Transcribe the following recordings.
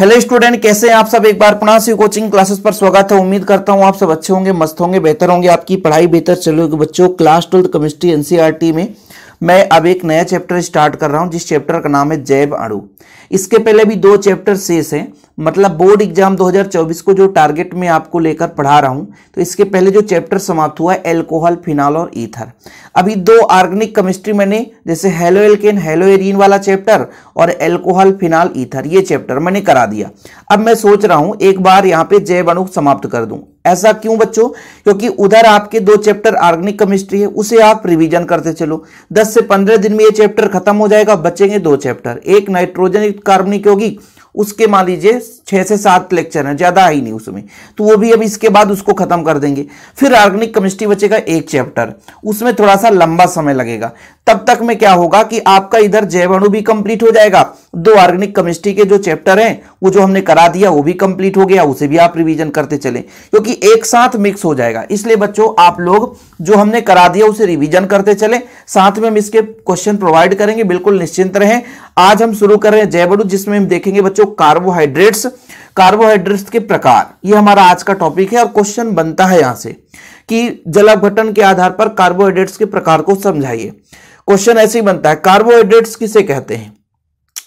hello student कैसे हैं आप सब एक बार पुनः सी कोचिंग क्लासेस पर स्वागत है उम्मीद करता हूं आप सब अच्छे होंगे मस्त होंगे बेहतर होंगे आपकी पढ़ाई बेहतर चलेगी बच्चों क्लास ट्वेल्थ केमिस्ट्री एनसीईआरटी में मैं अब एक नया चैप्टर स्टार्ट कर रहा हूं जिस चैप्टर का नाम है जैव अणु इसके पहले भी दो चैप्टर शेष हैं मतलब बोर्ड एग्जाम 2024 को जो टारगेट में आपको लेकर पढ़ा रहा हूं तो इसके पहले जो चैप्टर समाप्त हुआ है एल्कोहल फिनाल और ईथर अभी दो ऑर्गेनिक केमिस्ट्री मैंने जैसे हेलो एल्केन हेलो एरिन वाला चैप्टर और एल्कोहल फिनाल ईथर ये चैप्टर मैंने करा दिया अब मैं सोच रहा हूं एक बार यहाँ पे जैव अणु समाप्त कर दूं ऐसा क्यों बच्चों क्योंकि उधर आपके दो चैप्टर ऑर्गेनिक केमिस्ट्री है उसे आप रिवीजन करते चलो 10 से 15 दिन में ये चैप्टर खत्म हो जाएगा बचेंगे दो चैप्टर एक नाइट्रोजन कार्बनिक यौगिक उसके मान लीजिए छह से सात लेक्चर हैं ज़्यादा ही नहीं उसमें तो वो भी अब इसके बाद उसको ख़त्म कर देंगे फिर ऑर्गेनिक केमिस्ट्री बचेगा एक चैप्टर उसमें थोड़ा सा लंबा समय लगेगा तब तक में क्या होगा कि आपका इधर जैवाणु भी कंप्लीट हो जाएगा दो ऑर्गेनिक केमिस्ट्री के जो चैप्टर हैं वो जो हमने करा दिया वो भी कंप्लीट हो गया उसे भी आप रिवीजन करते चले क्योंकि एक साथ मिक्स हो जाएगा इसलिए बच्चों आप लोग जो हमने करा दिया उसे रिवीजन करते चले साथ में हम इसके क्वेश्चन प्रोवाइड करेंगे बिल्कुल निश्चिंत रहें आज हम शुरू कर रहे हैं जयबड़ू जिसमें हम देखेंगे बच्चों कार्बोहाइड्रेट्स कार्बोहाइड्रेट्स के प्रकार ये हमारा आज का टॉपिक है और क्वेश्चन बनता है यहां से कि जलाघटन के आधार पर कार्बोहाइड्रेट्स के प्रकार को समझाइए क्वेश्चन ऐसे ही बनता है कार्बोहाइड्रेट्स किसे कहते हैं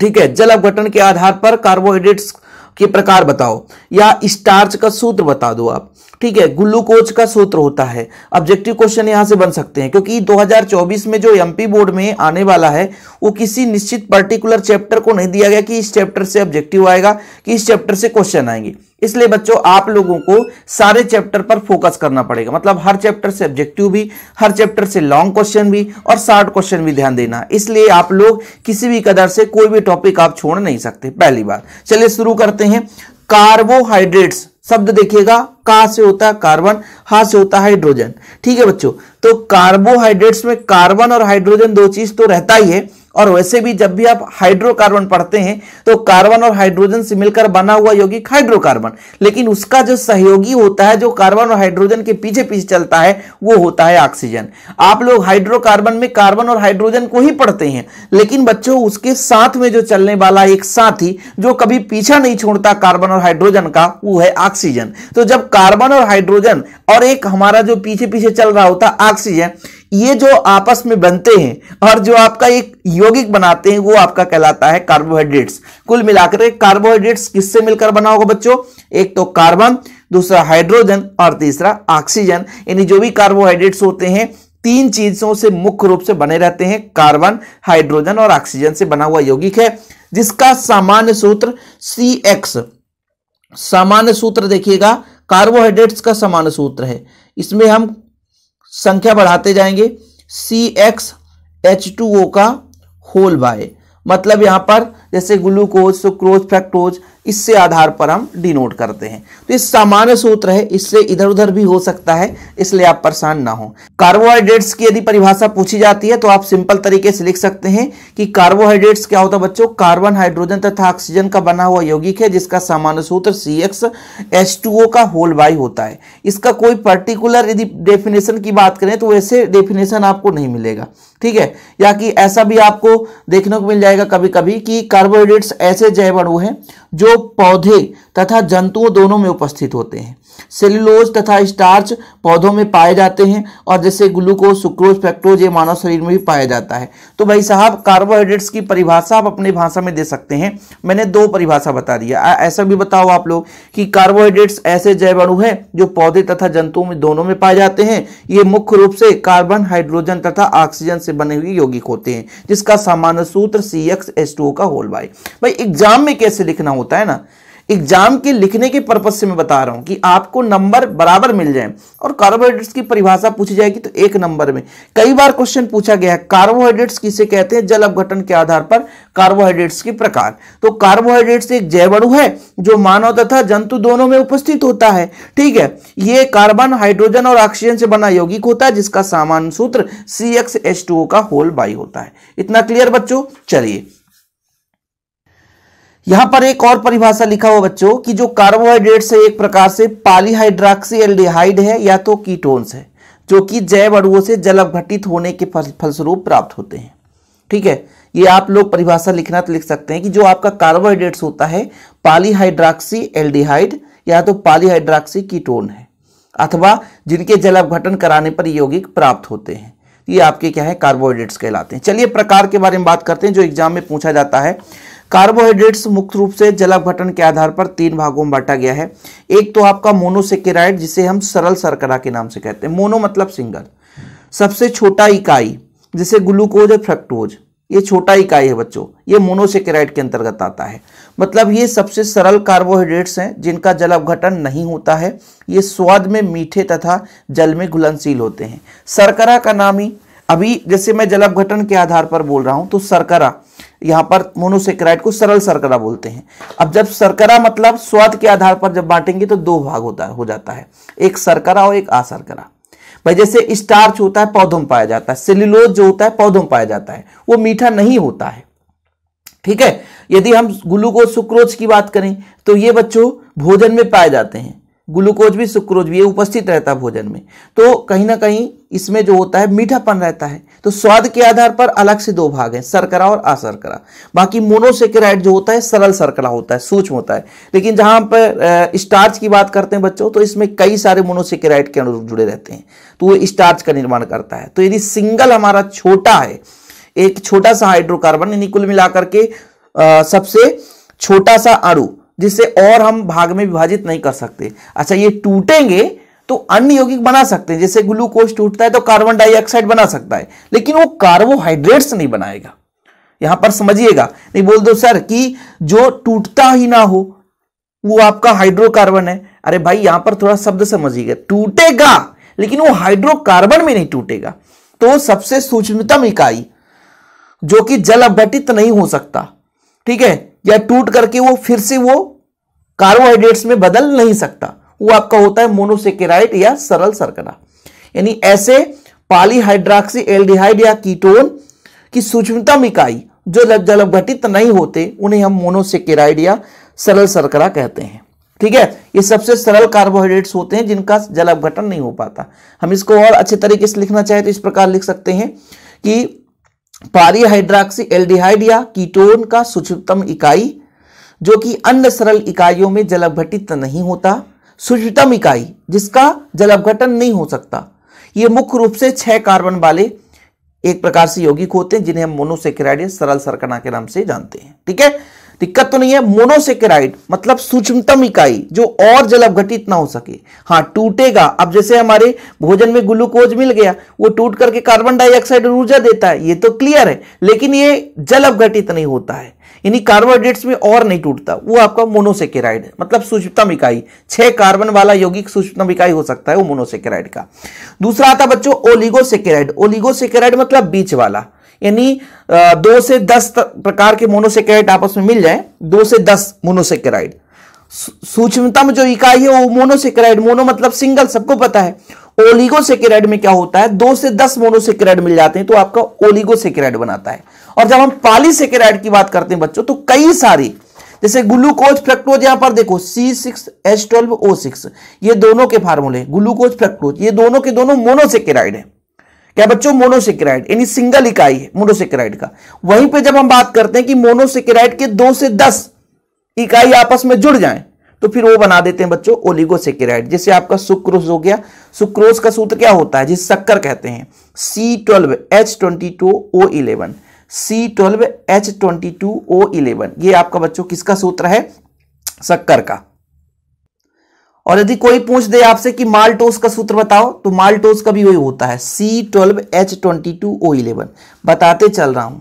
ठीक है जल अपघटन के आधार पर कार्बोहाइड्रेट्स के प्रकार बताओ या स्टार्च का सूत्र बता दो आप ठीक है ग्लूकोज का सूत्र होता है ऑब्जेक्टिव क्वेश्चन यहां से बन सकते हैं क्योंकि 2024 में जो एमपी बोर्ड में आने वाला है वो किसी निश्चित पर्टिकुलर चैप्टर को नहीं दिया गया कि इस चैप्टर से ऑब्जेक्टिव आएगा कि इस चैप्टर से क्वेश्चन आएंगे इसलिए बच्चों आप लोगों को सारे चैप्टर पर फोकस करना पड़ेगा मतलब हर चैप्टर से ऑब्जेक्टिव भी हर चैप्टर से लॉन्ग क्वेश्चन भी और शॉर्ट क्वेश्चन भी ध्यान देना इसलिए आप लोग किसी भी कदर से कोई भी टॉपिक आप छोड़ नहीं सकते पहली बार चलिए शुरू करते हैं कार्बोहाइड्रेट्स शब्द देखिएगा का से होता है कार्बन हा से होता है हाइड्रोजन ठीक है बच्चों तो कार्बोहाइड्रेट्स में कार्बन और हाइड्रोजन दो चीज तो रहता ही है और वैसे भी जब भी आप हाइड्रोकार्बन पढ़ते हैं तो कार्बन और हाइड्रोजन से मिलकर बना हुआ यौगिक हाइड्रोकार्बन लेकिन उसका जो सहयोगी होता है जो कार्बन और हाइड्रोजन के पीछे पीछे चलता है वो होता है ऑक्सीजन आप लोग हाइड्रोकार्बन में कार्बन और हाइड्रोजन को ही पढ़ते हैं लेकिन बच्चों उसके साथ में जो चलने वाला एक साथी जो कभी पीछा नहीं छोड़ता कार्बन और हाइड्रोजन का वो है ऑक्सीजन तो जब कार्बन और हाइड्रोजन और एक हमारा जो पीछे पीछे चल रहा होता ऑक्सीजन ये जो आपस में बनते हैं और जो आपका एक यौगिक बनाते हैं वो आपका कहलाता है कार्बोहाइड्रेट्स कुल मिलाकर कार्बोहाइड्रेट्स किससे मिलकर बना होगा बच्चों एक तो कार्बन दूसरा हाइड्रोजन और तीसरा ऑक्सीजन यानी जो भी कार्बोहाइड्रेट्स होते हैं तीन चीजों से मुख्य रूप से बने रहते हैं कार्बन हाइड्रोजन और ऑक्सीजन से बना हुआ यौगिक है जिसका सामान्य सूत्र सी एक्स सामान्य सूत्र देखिएगा कार्बोहाइड्रेट्स का सामान्य सूत्र है इसमें हम संख्या बढ़ाते जाएंगे C x H two O का होल बाय मतलब यहां पर जैसे ग्लूकोज सुक्रोज फ्रक्टोज इससे आधार पर हम डिनोट करते हैं तो ये सामान्य सूत्र है इससे इधर उधर भी हो सकता है इसलिए आप परेशान ना हो कार्बोहाइड्रेट्स की यदि परिभाषा पूछी जाती है तो आप सिंपल तरीके से लिख सकते हैं कि कार्बोहाइड्रेट्स क्या होता है बच्चों कार्बन हाइड्रोजन तथा ऑक्सीजन का बना हुआ यौगिक है जिसका सामान्य सूत्र C x S two O का होल बाई होता है इसका कोई पर्टिकुलर यदि डेफिनेशन की बात करें तो वैसे डेफिनेशन आपको नहीं मिलेगा ठीक है या कि ऐसा भी आपको देखने को मिल जाएगा कभी कभी कि कार्बोहाइड्रेट्स ऐसे जैव अणु हैं जो पौधे तथा जंतुओं दोनों में उपस्थित होते हैं सेल्यूलोज तथा स्टार्च पौधों में पाए जाते हैं और जैसे ग्लूकोज सुक्रोज फ्रैक्टोज ये मानव शरीर में भी पाया जाता है तो भाई साहब कार्बोहाइड्रेट्स की परिभाषा आप अपने भाषा में दे सकते हैं मैंने दो परिभाषा बता दिया ऐसा भी बताओ आप लोग कि कार्बोहाइड्रेट्स ऐसे जैवाणु हैं जो पौधे तथा जंतुओं में दोनों में पाए जाते हैं ये मुख्य रूप से कार्बन हाइड्रोजन तथा ऑक्सीजन से बने हुए यौगिक होते हैं जिसका सामान्य सूत्र सी एक्स एस टू का होल बाई भाई एग्जाम में कैसे लिखना होता है ना एग्जाम के लिखने के पर्पज से मैं बता रहा हूं कि आपको नंबर बराबर मिल जाए और कार्बोहाइड्रेट्स की परिभाषा पूछी जाएगी तो एक नंबर में कई बार क्वेश्चन पूछा गया है कार्बोहाइड्रेट्स किसे कहते हैं जल अपघटन के आधार पर कार्बोहाइड्रेट्स के प्रकार तो कार्बोहाइड्रेट्स एक जैवणु है जो मानव तथा जंतु दोनों में उपस्थित होता है ठीक है ये कार्बन हाइड्रोजन और ऑक्सीजन से बना यौगिक होता है जिसका सामान्य सूत्र सी का होल बाई होता है इतना क्लियर बच्चों चलिए यहां पर एक और परिभाषा लिखा हुआ बच्चों कि जो कार्बोहाइड्रेट से एक प्रकार से पालीहाइड्राक्सी एल्डिहाइड है या तो कीटोन्स है जो कि जैव अणुओं से जल अवघटित होने के फलस्वरूप प्राप्त होते हैं ठीक है ये आप लोग परिभाषा लिखना तो लिख सकते हैं कि जो आपका कार्बोहाइड्रेट्स होता है पालीहाइड्राक्सी एल्डिहाइड या तो पालीहाइड्राक्सी कीटोन है अथवा जिनके जल अवघटन कराने पर यौगिक प्राप्त होते हैं ये आपके क्या है कार्बोहाइड्रेट्स कहलाते हैं चलिए प्रकार के बारे में बात करते हैं जो एग्जाम में पूछा जाता है कार्बोहाइड्रेट्स मुख्य रूप से जलाघटन के आधार पर तीन भागों में बांटा गया है एक तो आपका मोनोसेकेराइड जिसे हम सरल सरकरा के नाम से कहते हैं मोनो मतलब सिंगल सबसे छोटा इकाई जिसे ग्लूकोज और फ्रक्टोज ये छोटा इकाई है बच्चों ये मोनोसेकेराइड के अंतर्गत आता है मतलब ये सबसे सरल कार्बोहाइड्रेट्स हैं जिनका जल अवघटन नहीं होता है ये स्वाद में मीठे तथा जल में घुलनशील होते हैं सरकरा का नाम ही अभी जैसे मैं जल अपघटन के आधार पर बोल रहा हूं तो सरकरा यहां पर मोनोसेक्राइड को सरल सरकरा बोलते हैं अब जब सरकरा मतलब स्वाद के आधार पर जब बांटेंगे तो दो भाग होता हो जाता है एक सरकरा और एक असरकरा भाई जैसे स्टार्च होता है पौधों में पाया जाता है सेल्यूलोज जो होता है पौधों में पाया जाता है वो मीठा नहीं होता है ठीक है यदि हम ग्लूकोज सुक्रोज की बात करें तो ये बच्चों भोजन में पाए जाते हैं ग्लूकोज भी सुक्रोज भी ये उपस्थित रहता है भोजन में तो कहीं ना कहीं इसमें जो होता है मीठापन रहता है तो स्वाद के आधार पर अलग से दो भाग हैं सरकरा और असरकरा बाकी मोनोसेकेराइड जो होता है सरल सरकरा होता है सूक्ष्म होता है लेकिन जहां पर स्टार्च की बात करते हैं बच्चों तो इसमें कई सारे मोनोसेकेराइड के अनुरूप जुड़े रहते हैं तो वो स्टार्च का निर्माण करता है तो यदि सिंगल हमारा छोटा है एक छोटा सा हाइड्रोकार्बन यानी कुल मिलाकर के सबसे छोटा सा अणु जिससे और हम भाग में विभाजित नहीं कर सकते अच्छा ये टूटेंगे तो अन्य यौगिक बना सकते हैं जैसे ग्लूकोज टूटता है तो कार्बन डाइऑक्साइड बना सकता है लेकिन वो कार्बोहाइड्रेट्स नहीं बनाएगा यहां पर समझिएगा नहीं बोल दो सर कि जो टूटता ही ना हो वो आपका हाइड्रोकार्बन है अरे भाई यहां पर थोड़ा शब्द समझिएगा टूटेगा लेकिन वो हाइड्रोकार्बन में नहीं टूटेगा तो सबसे सूक्ष्मतम इकाई जो कि जल अपघटित नहीं हो सकता ठीक है या टूट करके वो फिर से वो कार्बोहाइड्रेट्स में बदल नहीं सकता वो आपका होता है मोनोसेकेराइड या सरल सरकरा यानी ऐसे पालीहाइड्राक्सी एल्डिहाइड या कीटोन की सूक्ष्मतम इकाई जो जलब नहीं होते उन्हें हम मोनोसेकेराइड या सरल सरकरा कहते हैं ठीक है ये सबसे सरल कार्बोहाइड्रेट्स होते हैं जिनका जल अपघटन नहीं हो पाता हम इसको और अच्छे तरीके से लिखना चाहे तो इस प्रकार लिख सकते हैं कि पारी हाइड्राक्सी एल्डिहाइड या कीटोन का सूक्ष्मतम इकाई जो कि अन्य सरल इकाइयों में जलभटित नहीं होता सूक्ष्मतम इकाई जिसका जलअपघटन नहीं हो सकता ये मुख्य रूप से छह कार्बन वाले एक प्रकार से यौगिक होते हैं जिन्हें हम मोनोसेक्राइड सरल सरकना के नाम से जानते हैं ठीक है दिक्कत तो नहीं है मोनोसेकेराइड मतलब सूक्ष्मतम इकाई जो और जल अवघटित ना हो सके हाँ टूटेगा अब जैसे हमारे भोजन में ग्लूकोज मिल गया वो टूट करके कार्बन डाइऑक्साइड ऊर्जा देता है ये तो क्लियर है लेकिन ये जल अवघटित नहीं होता है यानी कार्बोहाइड्रेट्स में और नहीं टूटता वो आपका मोनोसेकेराइड है मतलब सूक्ष्मतम इकाई छह कार्बन वाला यौगिक सूक्ष्मतम इकाई हो सकता है वो मोनोसेकेराइड का दूसरा आता बच्चों ओलिगोसेकेराइड ओलिगोसेकेराइड मतलब बीच वाला यानी दो से दस प्रकार के मोनोसेकेराइड आपस में मिल जाए दो से दस मोनोसेकेराइड सूक्ष्मतम जो इकाई है वो मोनोसेकेराइड मोनो मतलब सिंगल सबको पता है ओलिगोसेकेराइड में क्या होता है दो से दस मोनोसेकेराइड मिल जाते हैं तो आपका ओलिगोसेकेराइड बनाता है और जब हम पॉलीसेकेराइड की बात करते हैं बच्चों तो कई सारी जैसे ग्लूकोज फ्रक्टोज यहां पर देखो C six H twelve O six ये दोनों के फार्मूले ग्लूकोज फ्रक्टोज ये दोनों के दोनों मोनोसेकेराइड है क्या बच्चों मोनोसेक्राइड यानी सिंगल इकाई है मोनोसेक्राइड का वहीं पे जब हम बात करते हैं कि मोनोसेक्राइड के दो से दस इकाई आपस में जुड़ जाएं तो फिर वो बना देते हैं बच्चों ओलिगोसेकेराइड जैसे आपका सुक्रोस हो गया सुक्रोस का सूत्र क्या होता है जिसे शक्कर कहते हैं C twelve H twenty two O eleven C twelve H twenty two O eleven ये आपका बच्चों किसका सूत्र है शक्कर का और यदि कोई पूछ दे आपसे कि माल्टोस का सूत्र बताओ तो माल्टोस का भी वही होता है C twelve H twenty two O eleven बताते चल रहा हूं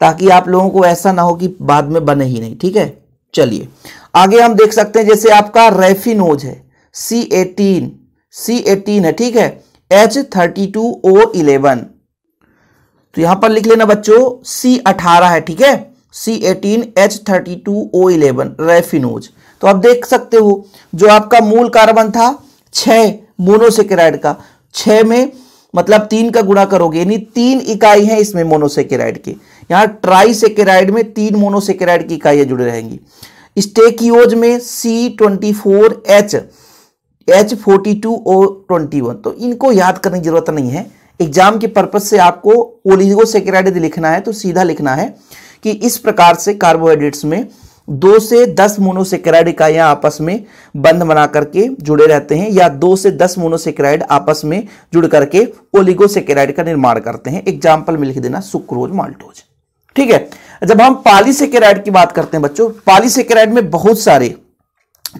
ताकि आप लोगों को ऐसा ना हो कि बाद में बने ही नहीं ठीक है चलिए आगे हम देख सकते हैं जैसे आपका रेफिनोज है सी एटीन सी एटीन है ठीक है H thirty two O eleven तो यहां पर लिख लेना बच्चों सी अठारह है ठीक है C eighteen H thirty two O eleven raffinose तो आप देख सकते हो जो आपका मूल कार्बन था छः मोनोसेकेराइड का छ में मतलब तीन का गुणा करोगे यानी तीन इकाई है इसमें मोनोसेकेराइड के यहाँ सेकेराइड में तीन मोनोसेकेराइड की इकाइयाँ जुड़ी रहेंगी स्टेकियोज में C twenty four H H forty two O twenty one तो इनको याद करने की जरूरत नहीं है एग्जाम के पर्पज से आपको ओलिगोसेकेराइड लिखना है तो सीधा लिखना है कि इस प्रकार से कार्बोहाइड्रेट्स में दो से दस मोनोसेक्राइड इकाइयां आपस में बंध बना करके जुड़े रहते हैं या दो से दस मोनोसेक्राइड आपस में जुड़ करके ओलिगोसेक्राइड का निर्माण करते हैं एग्जाम्पल में लिख देना सुक्रोज माल्टोज ठीक है जब हम पॉलीसेकेराइड की बात करते हैं बच्चों पॉलीसेकेराइड में बहुत सारे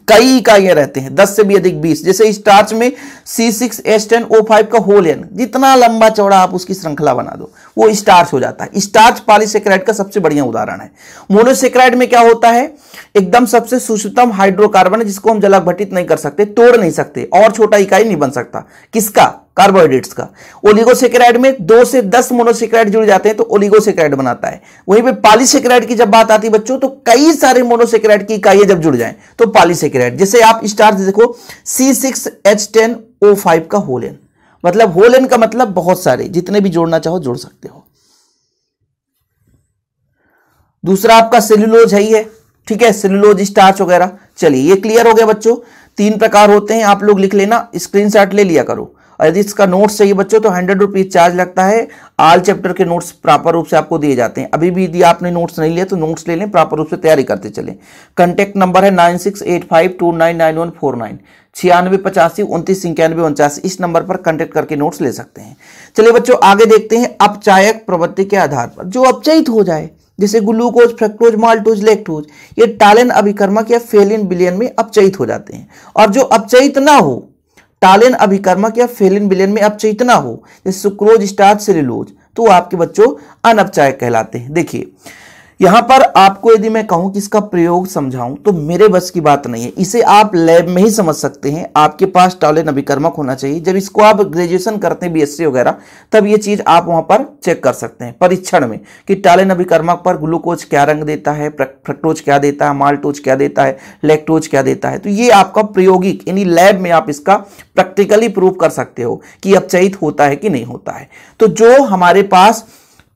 कई इकाइयां रहते हैं दस से भी अधिक बीस जैसे स्टार्च में C six S ten O five का होल एन जितना लंबा चौड़ा आप उसकी श्रृंखला बना दो वो स्टार्च हो जाता है स्टार्च पॉलीसेक्राइड का सबसे बढ़िया उदाहरण है मोनोसेक्राइड में क्या होता है एकदम सबसे सूक्ष्मतम हाइड्रोकार्बन है जिसको हम जलाभटित नहीं कर सकते तोड़ नहीं सकते और छोटा इकाई नहीं बन सकता किसका कार्बोहाइड्रेट्स का ओलिगोसेक्राइड में दो से दस मोनोसेक्राइड जुड़ जाते हैं तो ओलिगोसेक्राइड बनाता है वहीं पे पालीसेक्राइड की जब बात आती है बच्चों तो कई सारे मोनोसेक्राइड की इकाइए जब जुड़ जाए तो पालीसेक्राइड जैसे आप स्टार्च देखो C six H ten O five का होलेन मतलब होलेन का मतलब बहुत सारे जितने भी जोड़ना चाहो जोड़ सकते हो दूसरा आपका सेल्यूलोज है ही है ठीक है सेल्यूलोज स्टार्च वगैरह चलिए ये क्लियर हो गया बच्चों तीन प्रकार होते हैं आप लोग लिख लेना स्क्रीनशॉट ले लिया करो और यदि इसका नोट्स चाहिए बच्चों तो हंड्रेड रुपीज़ चार्ज लगता है आल चैप्टर के नोट्स प्रॉपर रूप से आपको दिए जाते हैं अभी भी यदि आपने नोट्स नहीं लिया तो नोट्स ले लें प्रॉपर रूप से तैयारी करते चले कंटेक्ट नंबर है nine six eight five two nine nine one four nine छियानवे पचासी उन्तीस इक्यानवे उनचास इस नंबर पर कंटेक्ट करके नोट्स ले सकते हैं चलिए बच्चों आगे देखते हैं अपचायक प्रवृत्ति के आधार पर जो अपचयित हो जाए जैसे ग्लूकोज फ्रेक्टोज माल्टोज लेक्टोज ये टालन अभिकर्मक या फेलिन बिलियन में अपचयित हो जाते हैं और जो अपचयित ना हो टालेन अभिकर्मक या फेलिन विलियन में अपचेतना हो जैसे सुक्रोज स्टार्च सेलुलोज तो आपके बच्चों अनपचायक कहलाते हैं देखिए यहां पर आपको यदि मैं कहूं कि इसका प्रयोग समझाऊं तो मेरे बस की बात नहीं है इसे आप लैब में ही समझ सकते हैं आपके पास टॉले नभिकर्मक होना चाहिए जब इसको आप ग्रेजुएशन करते हैं बीएससी वगैरह तब ये चीज आप वहां पर चेक कर सकते हैं परीक्षण में कि टॉले नभिकर्मक पर ग्लूकोज क्या रंग देता है फ्रक्टोज क्या देता है माल्टोज क्या देता है लेक्टोज क्या देता है तो ये आपका प्रयोगिक यानी लैब में आप इसका प्रैक्टिकली प्रूव कर सकते हो कि अपचयित होता है कि नहीं होता है तो जो हमारे पास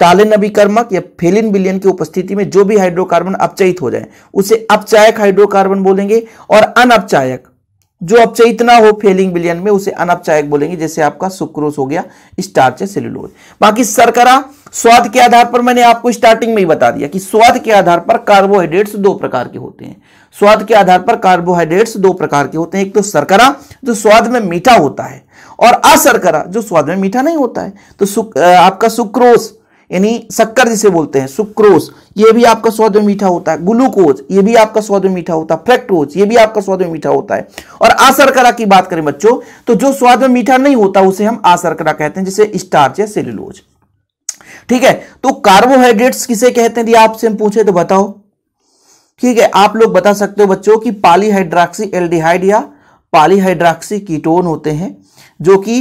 तालिन अभिकर्मक या फेलिन विलियन की उपस्थिति में जो भी हाइड्रोकार्बन अपचयित हो जाए उसे अपचायक हाइड्रोकार्बन बोलेंगे और अनअपचायक जो अपचयित ना हो फेलिंग बिलियन में उसे अनपचायक बोलेंगे जैसे आपका सुक्रोस हो गया स्टार्च सेल्यूलोज बाकी सरकरा स्वाद के आधार पर मैंने आपको स्टार्टिंग में ही बता दिया कि स्वाद के आधार पर कार्बोहाइड्रेट्स दो प्रकार के होते हैं स्वाद के आधार पर कार्बोहाइड्रेट्स दो प्रकार के होते हैं एक तो सरकरा जो स्वाद में मीठा होता है और असरकरा जो स्वाद में मीठा नहीं होता है तो सुक, आपका सुक्रोस यानी शक्कर जिसे बोलते हैं सुक्रोज ये भी आपका स्वाद में मीठा होता है ग्लूकोज ये भी आपका स्वाद में मीठा होता है फ्रेक्टोज ये भी आपका स्वाद में मीठा होता है और आसरकरा की बात करें बच्चों तो जो स्वाद में मीठा नहीं होता उसे हम आसरकरा कहते हैं जैसे स्टार्च या सेलुलोज ठीक है तो कार्बोहाइड्रेट्स किसे कहते हैं यदि आपसे हम पूछे तो बताओ ठीक है आप लोग बता सकते हो बच्चों की पालीहाइड्राक्सी एल्डिहाइड या पालीहाइड्राक्सी कीटोन होते हैं जो कि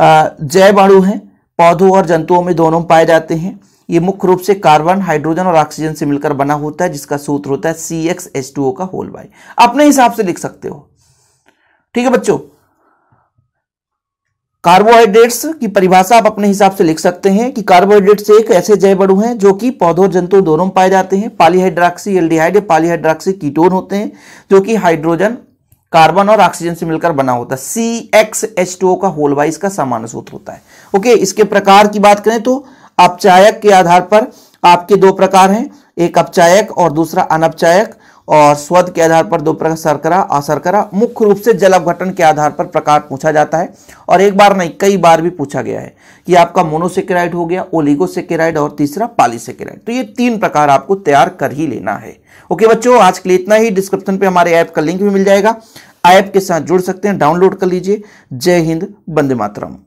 जय बाड़ू हैं पौधों और जंतुओं में दोनों पाए जाते हैं ये मुख्य रूप से कार्बन हाइड्रोजन और ऑक्सीजन से मिलकर बना होता है जिसका सूत्र होता है C x H two O का होल बाई अपने हिसाब से लिख सकते हो ठीक है बच्चों कार्बोहाइड्रेट्स की परिभाषा आप अपने हिसाब से लिख सकते हैं कि कार्बोहाइड्रेट्स एक ऐसे जैव अणु हैं जो कि पौधों और जंतु दोनों में पाए जाते हैं पालीहाइड्राक्सी एल्डिहाइड या पालीहाइड्राक्सी कीटोन होते हैं जो कि हाइड्रोजन कार्बन और ऑक्सीजन से मिलकर बना होता है सी एक्स एच टू का होल वाइज का सामान्य सूत्र होता है ओके इसके प्रकार की बात करें तो अपचायक के आधार पर आपके दो प्रकार हैं एक अपचायक और दूसरा अनपचायक और स्वाद के आधार पर दो प्रकार सरकरा असरकरा मुख्य रूप से जल अवघटन के आधार पर प्रकार पूछा जाता है और एक बार नहीं कई बार भी पूछा गया है कि आपका मोनोसेकेराइड हो गया ओलिगोसेकेराइड और तीसरा पालीसेकेराइड तो ये तीन प्रकार आपको तैयार कर ही लेना है ओके बच्चों आज के लिए इतना ही डिस्क्रिप्शन पर हमारे ऐप का लिंक भी मिल जाएगा ऐप के साथ जुड़ सकते हैं डाउनलोड कर लीजिए जय हिंद बंदे मातरम